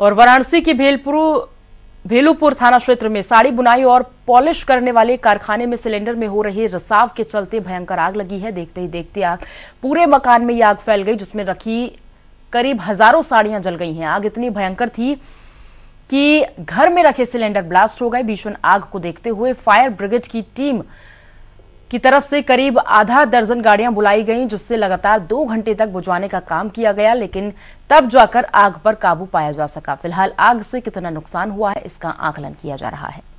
और वाराणसी के भेलपुर भेलूपुर थाना क्षेत्र में साड़ी बुनाई और पॉलिश करने वाले कारखाने में सिलेंडर में हो रहे रसाव के चलते भयंकर आग लगी है देखते ही देखते आग पूरे मकान में ये आग फैल गई जिसमें रखी करीब हजारों साड़ियां जल गई हैं आग इतनी भयंकर थी कि घर में रखे सिलेंडर ब्लास्ट हो गए भीषण आग को देखते हुए फायर ब्रिगेड की टीम की तरफ से करीब आधा दर्जन गाड़ियां बुलाई गईं जिससे लगातार दो घंटे तक बुझवाने का काम किया गया लेकिन तब जाकर आग पर काबू पाया जा सका फिलहाल आग से कितना नुकसान हुआ है इसका आकलन किया जा रहा है